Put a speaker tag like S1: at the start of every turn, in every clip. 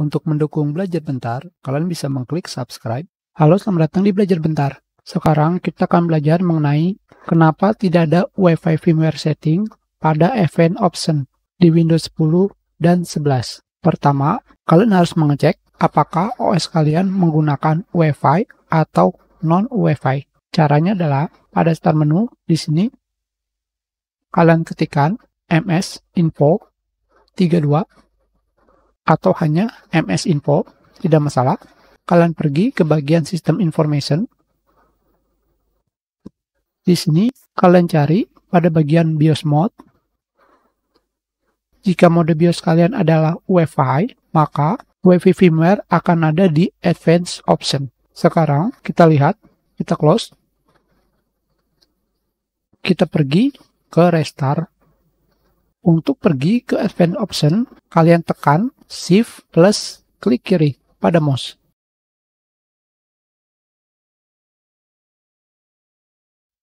S1: Untuk mendukung belajar bentar, kalian bisa mengklik subscribe. Halo, selamat datang di belajar bentar. Sekarang kita akan belajar mengenai kenapa tidak ada Wi-Fi firmware setting pada event option di Windows 10 dan 11. Pertama, kalian harus mengecek apakah OS kalian menggunakan Wi-Fi atau non-Wi-Fi. Caranya adalah pada start menu di sini kalian ketikkan ms info 32 atau hanya MS Info, tidak masalah. Kalian pergi ke bagian System Information. Di sini kalian cari pada bagian BIOS mode. Jika mode BIOS kalian adalah UEFI, maka UEFI firmware akan ada di Advanced Option. Sekarang kita lihat, kita close. Kita pergi ke Restart untuk pergi ke Advanced Option, kalian tekan Shift plus klik kiri pada mouse.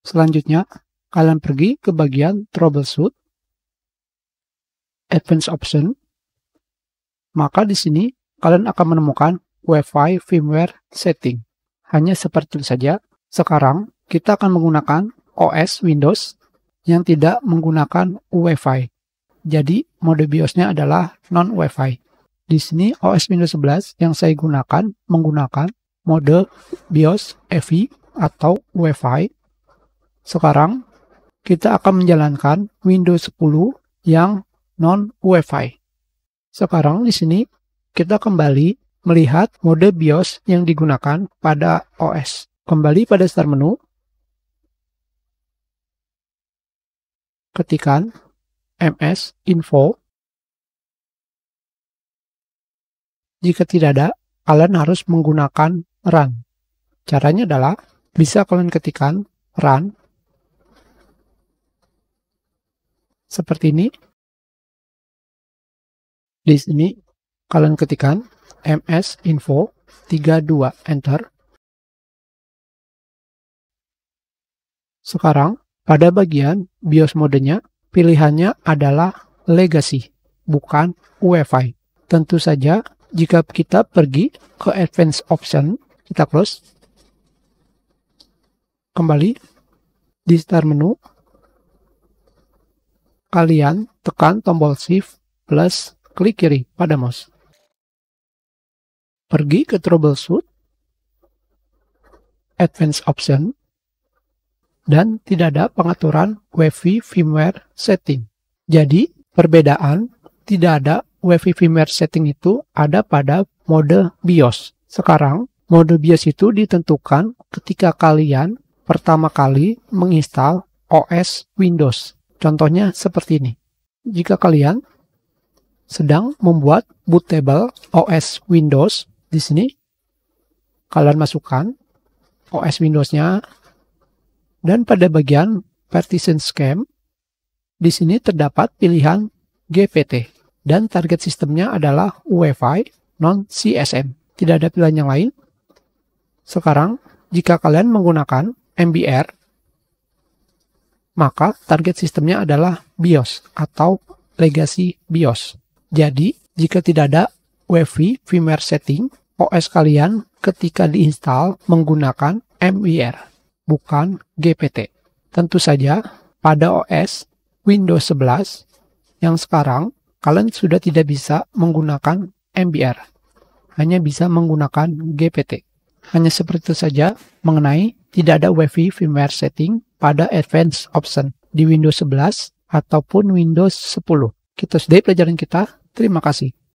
S1: Selanjutnya, kalian pergi ke bagian Troubleshoot, Advanced Option, maka di sini kalian akan menemukan Wi-Fi firmware setting. Hanya seperti itu saja. Sekarang, kita akan menggunakan OS Windows yang tidak menggunakan Wi-Fi. Jadi mode BIOSnya adalah non WiFi. Di sini OS Windows 11 yang saya gunakan menggunakan mode BIOS EFI atau WiFi. Sekarang kita akan menjalankan Windows 10 yang non WiFi. Sekarang di sini kita kembali melihat mode BIOS yang digunakan pada OS. Kembali pada start menu, ketikan ms info. Jika tidak ada, kalian harus menggunakan run. Caranya adalah bisa kalian ketikkan run seperti ini. Di sini kalian ketikkan ms info 32 enter. Sekarang pada bagian BIOS modenya Pilihannya adalah legacy, bukan UEFI. Tentu saja, jika kita pergi ke advanced option, kita close. Kembali di start menu, kalian tekan tombol shift plus klik kiri pada mouse. Pergi ke troubleshoot, advanced option, dan tidak ada pengaturan WiFi firmware setting. Jadi, perbedaan tidak ada WiFi firmware setting itu ada pada mode BIOS. Sekarang, mode BIOS itu ditentukan ketika kalian pertama kali menginstal OS Windows. Contohnya seperti ini. Jika kalian sedang membuat bootable OS Windows di sini, kalian masukkan OS Windows-nya dan pada bagian Partition Scheme, di sini terdapat pilihan GPT dan target sistemnya adalah UEFI non-CSM. Tidak ada pilihan yang lain. Sekarang, jika kalian menggunakan MBR, maka target sistemnya adalah BIOS atau legacy BIOS. Jadi, jika tidak ada UEFI firmware setting, OS kalian ketika diinstal menggunakan MBR bukan GPT. Tentu saja, pada OS Windows 11 yang sekarang, kalian sudah tidak bisa menggunakan MBR. Hanya bisa menggunakan GPT. Hanya seperti itu saja mengenai tidak ada WiFi firmware setting pada advanced option di Windows 11 ataupun Windows 10. Kita sudah pelajaran kita. Terima kasih.